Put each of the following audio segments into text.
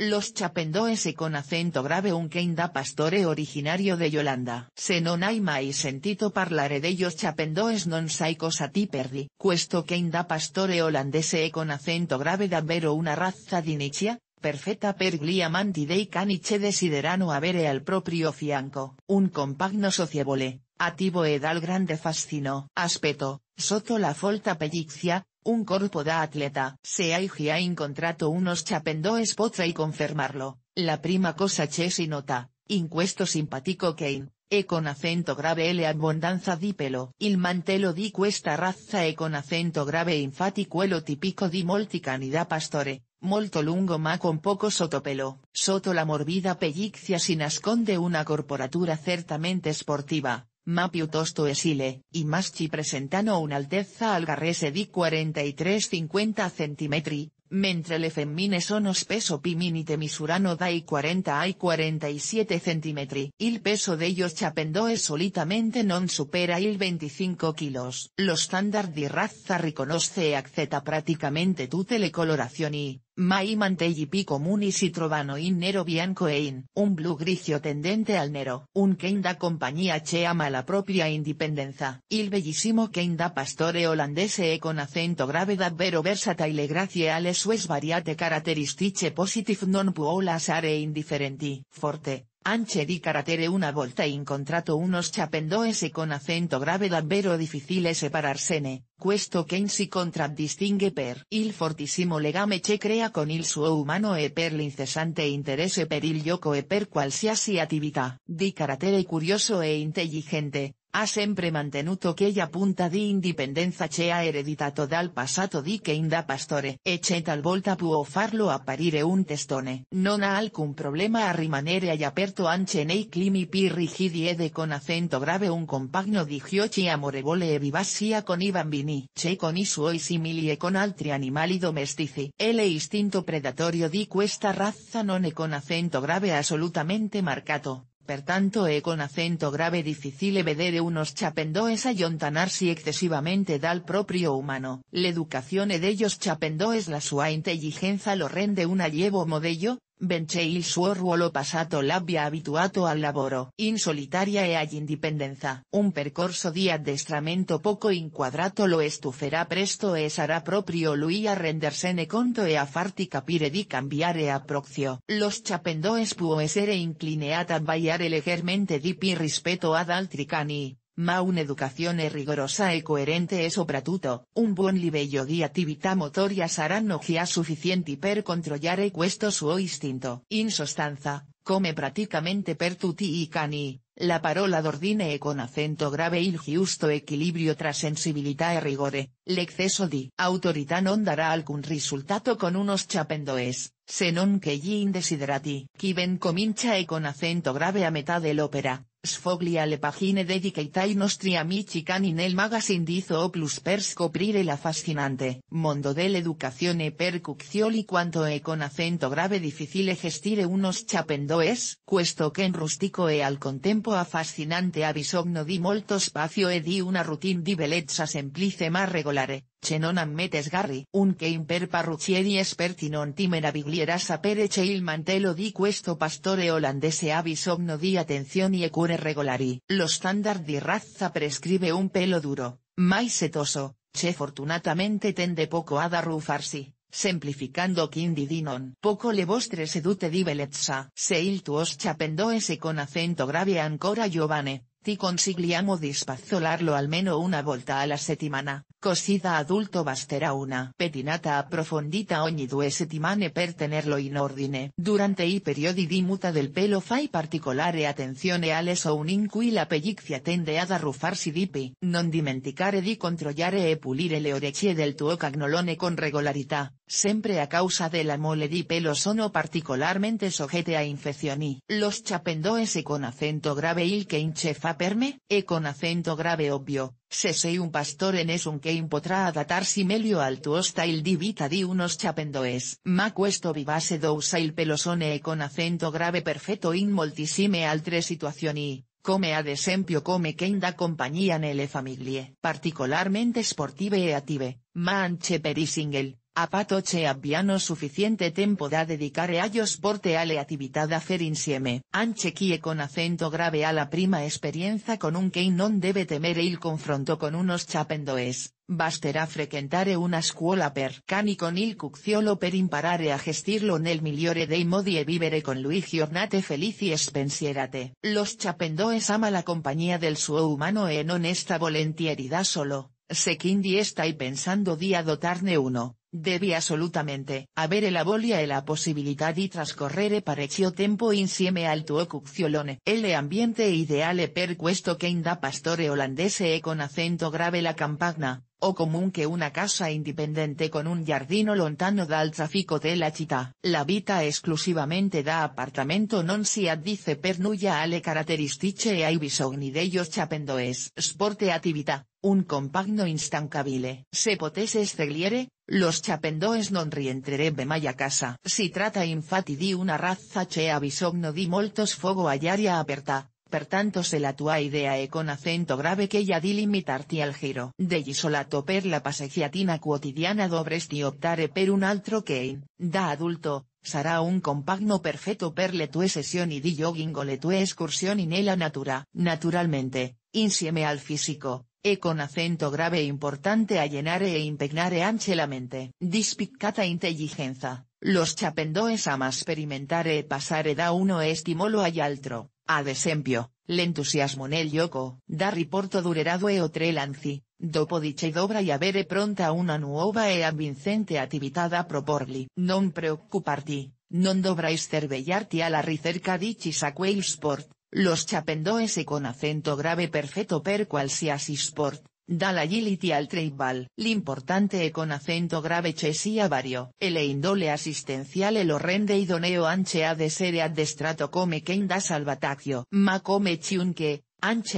Los chapendoese con acento grave un keinda pastore originario de Yolanda. Se non hay mai sentito parlare ellos chapendoes non sai a ti perdi. Questo da pastore holandese e con acento grave davvero una razza nicchia, perfetta per gli amanti dei caniche desiderano avere al proprio fianco. Un compagno socievole, attivo ed al grande fascino. aspetto, sotto la folta pellizia, un corpo da atleta. Se y ha encontrado unos chapendoes y confirmarlo. la prima cosa che si nota, incuesto simpático simpatico Kane, e con acento grave le abbondanza di pelo. Il mantelo di questa razza e con acento grave e lo típico tipico di molti da pastore, molto lungo ma con poco sotopelo, Sotto la morbida pelliccia si nasconde una corporatura certamente sportiva, ma tosto esile, y maschi presentano un'altezza algarese di 43-50 cm, mentre le femmine sono spesso piminite misurano dai 40 ai 47 cm. Il peso de chapendo es solitamente non supera il 25 kg. Lo standard di razza riconosce e accetta praticamente tutte le colorazioni, Mai mantelli comuni si trovano in nero bianco e in un blu grigio tendente al nero. Un keinda compagnia che ama la propria indipendenza. Il bellissimo Keinda pastore olandese e con accento grave davvero versatile grazie alle sue variate caratteristiche positive non può lasciare indifferenti. Forte, Anche di carattere una volta incontrato unos e con acento grave davvero difficile separarsene, questo che si contraddistingue per il fortissimo legame che crea con il suo umano e per l'incessante interesse per il gioco e per qualsiasi attività di carattere curioso e intelligente, ha sempre mantenuto ella punta di indipendenza che ha ereditato dal passato di inda Pastore e che volta può farlo apparire un testone. Non ha alcun problema a rimanere all'aperto anche nei climi più rigidi e de con acento grave un compagno di giochi amorevole e vivasia con i bambini, che con i suoi simili e con altri animali domestici. El istinto predatorio di questa razza non e con acento grave assolutamente marcato. Pertanto e con acento grave difícil, e vedere unos chapendoes si excesivamente dal La educación de ellos chapendoes la sua inteligencia, lo rende un allievo modello, Vence il suo ruolo passato l'abbia abituato al lavoro in solitaria e indipendenza, Un percorso di addestramento poco inquadrato lo estuferá presto e sarà proprio lui a rendersene conto e a farti capire di cambiare approccio. Los chapendoes può essere inclineata a variare leggermente di pi rispetto ad altricani ma un'educazione rigorosa e coerente es soprattutto, un buon libello di attività motoria saranno già sufficienti per controllare questo suo istinto. In sostanza, come praticamente per tutti i cani, la parola d'ordine e con acento grave il giusto equilibrio tra sensibilità e rigore, l'eccesso di autorità non darà alcun risultato con unos chapendoes, se non che gli indesiderati. Chi ven comincia e con acento grave a metà dell'opera, Foglia le pagine dedicate ai nostri amici cani nel magazine o plus per scoprire la fascinante mondo dell'educazione per cuccioli quanto e con accento grave difficile gestire unos chapendoes, questo che in rustico e al contempo affascinante fascinante avisogno di molto spazio e di una routine di bellezza semplice ma regolare, Che non ammetes Garri un que imper esperti non timera bibliera sapere che il mantello di questo pastore holandese ha bisogno di atención e cure regolari. Lo standard di razza prescribe un pelo duro, mais setoso, che fortunatamente tende poco ad dar semplificando quindi di poco le vostre sedute di bellezza. Se il tuo chapendo ese con acento grave ancora giovane, Ti consigliamo di al almeno una volta la settimana, cosida adulto basterà una pettinata approfondita ogni due settimane per tenerlo in ordine. Durante i periodi di muta del pelo fai particolare attenzione alle zone in cui la pelliccia tende ad arruffarsi di più, Non dimenticare di controllare e pulire le orecchie del tuo cagnolone con regolarità, sempre a causa della mole di pelo sono particolarmente soggette a infezioni. Los chapendoes con acento grave il che perme, e con acento grave obvio, se sei un pastor en es un que potrà si melio al tuo style di vita di unos chapendoes. Ma questo vivase dousa il pelosone e con acento grave perfetto in moltissime altre situazioni, come ad esempio come quem da compagnia nelle famiglie Particularmente sportive e attive, ma anche per a patoche ce abbiano suficiente tempo da dedicare a ellos porte alle attività a hacer insieme. Anche con acento grave a la prima experiencia con un che non deve temere il confronto con unos chapendoes, basterà frequentare una scuola per cani con il cucciolo per imparare a gestirlo nel migliore dei modi e vivere con luigi ornate felici y e spensierate. Los chapendoes ama la compañía del suo humano e non esta volentierida solo, se quindi y pensando di dotarne uno Debe absolutamente haber el abolia e la posibilidad di trascorrere parecchio tempo insieme al tuo cucciolone. ambiente ideale per questo inda pastore holandese e con acento grave la campagna, o comunque una casa indipendente con un giardino lontano dal traffico la città. La vita exclusivamente da appartamento non si addice per nulla alle caratteristiche e ai bisogni dello chapendoes. es. Sporte attività, un compagno instancabile. Se potesse scegliere, los chapendoes non rientrerebbe mai casa. Si trata infatti di una razza che ha bisogno di moltos a all'aria aperta, pertanto se la tua idea e con acento grave que ya di limitarti al giro solato per la passeggiatina quotidiana dobresti optare per un altro que in, da adulto, sarà un compagno perfetto per le tue sessioni di jogging o le tue escursioni la natura. Naturalmente, insieme al físico e con acento grave e importante a llenare e impegnare anche la mente. Dispiccata intelligenza, los chapendoes ama sperimentare e passare da uno estimolo agli altro, ad esempio, l'entusiasmo nel gioco, da riporto durerado e o tre lanzi, dopo dice dobra y avere pronta una nuova e avvincente attività a proporli. Non preoccuparti, non dovrai a la ricerca di chi sport los e con acento grave perfecto per qualsiasi sport, agility al tradeball L'importante e con acento grave che sia vario. E indole asistencial e lo rende idoneo anche ad essere addestrato come que da salvatacchio. Ma come chiunque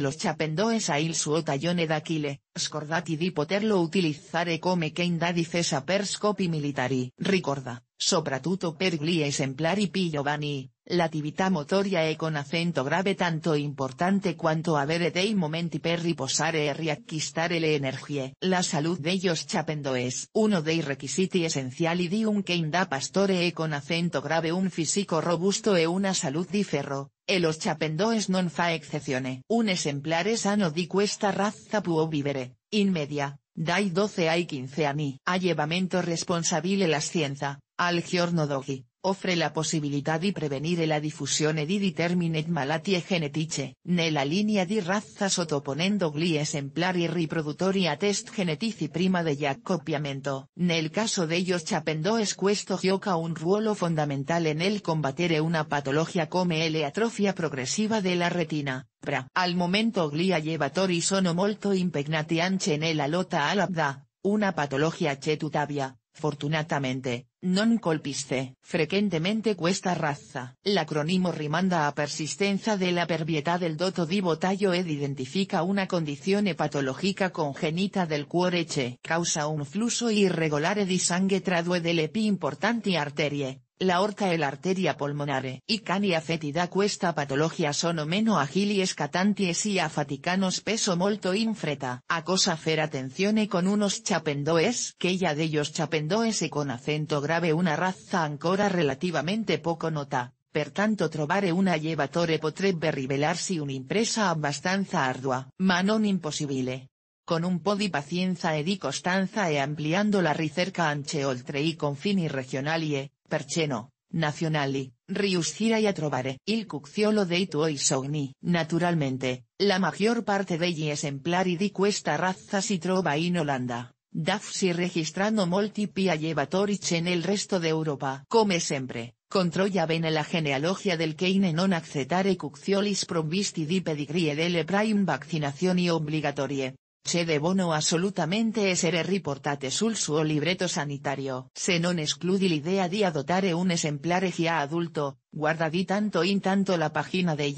los chapendoes a il suo tallone d'Aquile, scordati di poterlo utilizzare come da difesa per scopi militari. Ricorda, soprattutto per gli esemplari più giovani, l'attività motoria e con acento grave tanto importante quanto avere dei momenti per riposare e riacquistare le energie. La salud de los chapendoes, uno dei requisiti essenziali di un da pastore e con acento grave un fisico robusto e una salud di ferro e los chapendoes non fa excezione. Un esemplare sano di questa razza puo vivere, in media, dai 12 ai 15 anni. A llevamento responsabile la scienza, al giorno d'oggi, Ofre la posibilidad de prevenir la diffusione di determinate malattie genetiche. Nella linea di razza sottoponendo gli esemplari riproduttori a test genetici prima degli accoppiamento. Nel caso de degli Chapendoes questo gioca un ruolo en el combatere una patologia come progresiva progressiva la retina. Pra. Al momento gli allevatori sono molto impegnati anche nella lotta abda, una patologia che tuttavia, Fortunatamente, non colpiste. Frequentemente raza. raza. L'acronimo rimanda a persistenza la pervietà del doto di ed identifica una condizione patologica congenita del cuore che causa un flusso irregolare di sangue tra due delle più importanti arterie, la horta e arteria polmonare y cania fetida questa patologia sono meno agili e y e si faticano peso molto infreta. A cosa fer attenzione con unos chapendoes que ya dellos chapendoes e con acento grave una raza ancora relativamente poco nota. pertanto trovare una llevatore potrebbe rivelarsi un'impresa abbastanza ardua, ma non impossibile. Con un po' di pazienza e di costanza e ampliando la ricerca anche oltre i confini regionali e, Perceno, nazionali, y a trovare il cucciolo dei tuoi sogni. Naturalmente, la maggior parte degli esemplari di questa razza si trova in Olanda. DAFSI registrando molti en el resto de Europa. Come sempre, controlla bene la genealogia del Keine non accettare cucciolis provvisti di pedigree delle prime vaccinazioni obligatorie de bono absolutamente esere riportate sul suo libreto sanitario. Se non escludi l'idea di adotare un esemplare GIA adulto, guarda di tanto in tanto la pagina de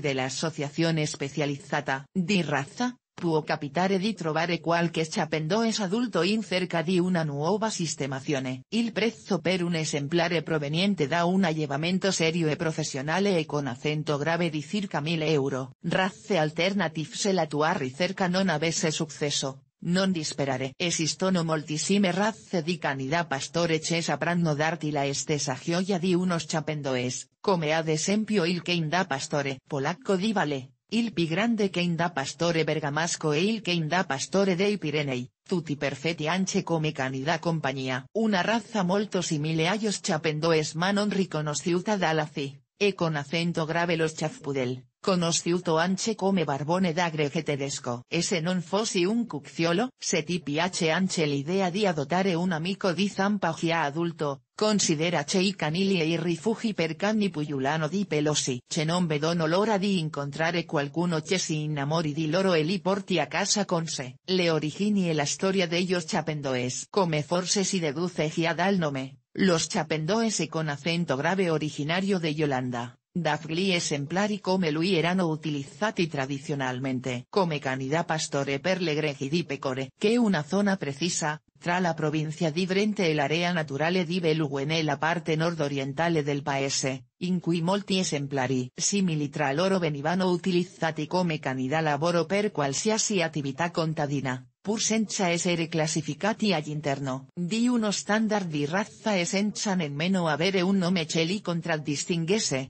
de la asociación specializzata di raza. Puo capitare di trovare qualche chapendoes adulto in cerca di una nuova sistemazione. Il prezzo per un esemplare proveniente da un allevamento serio e professionale e con acento grave di circa 1000 euro. Razze alternative se la tua cerca non avesse successo, non disperare. Esistono moltissime razze di canida pastore che sapranno darti la stessa gioia di unos chapendoes, come ad esempio il cane da pastore polacco di Vale. Il pi grande que inda pastore bergamasco e il que inda pastore dei Pirenei, tutti perfetti anche come canida compagnia. Una razza molto simile a los chapendoes manon riconosciuta dalla FI, e con acento grave los chafpudel, conosciuto anche come barbone da tedesco. Ese non fossi un cucciolo, se ti piace anche l'idea di adotare un amico di zampa gia adulto, Considera che Canili canilie i rifugi per cani puyulano di pelosi. Che non vedono l'ora di incontrare qualcuno che si innamori di loro e li porti a casa con se. Le origini e la storia ellos chapendoes. Come forse si deduce gia dal nome, los chapendoes e con acento grave originario de Yolanda. Dagli e esemplari come lui erano utilizzati tradicionalmente. come canida pastore per le di pecore, che una zona precisa, Tra la provincia di Brente e l'area naturale di Bellugo la parte nord-orientale del paese, in cui molti esemplari simili tra loro venivano utilizzati come canida lavoro per qualsiasi attività contadina, pur senza essere classificati all'interno di uno standard di razza e senza nemmeno avere un nome che li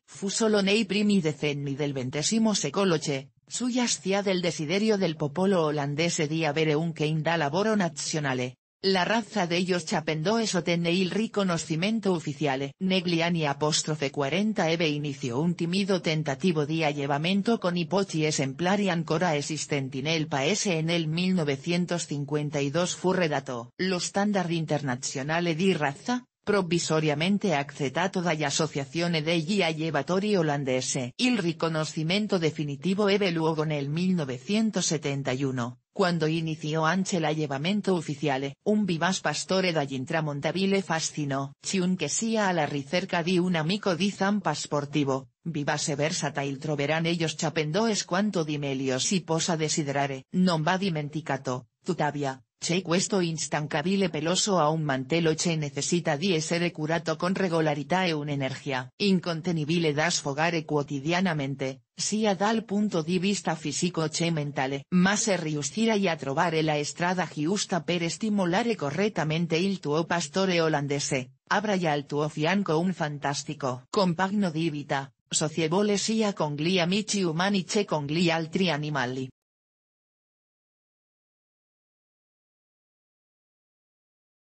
Fu solo nei primi decenni del XX secolo che, suyascia del desiderio del popolo olandese di avere un cane da lavoro nazionale, la raza de ellos chapendó eso tenne il reconocimiento ufficiale. Negliani apóstrofe 40 eve inició un tímido tentativo di allevamento con ipoci esemplari ancora el nel en el 1952 fu redato. Lo standard internazionale di razza, provvisoriamente accettato dall'Associazione degli Allevatori Olandese. Il riconoscimento definitivo ebbe luogo nel 1971, cuando inició anche llevamento ufficiale. Un vivas pastore fascinó, fascinó chiunque sia la ricerca di un amico di zampa sportivo, Vivase versatile troverán ellos es cuanto di melios si posa desiderare. Non va dimenticato, tuttavia, Che questo instancabile peloso a un mantello che necesita di essere curato con regolarità e energia incontenibile da sfogare quotidianamente, sia dal punto di vista fisico che mentale. Ma se riuscirai a trovare la strada giusta per stimolare correttamente il tuo pastore olandese, ya al tuo fianco un fantastico compagno di vita, socievole sia con gli amici umani che con gli altri animali.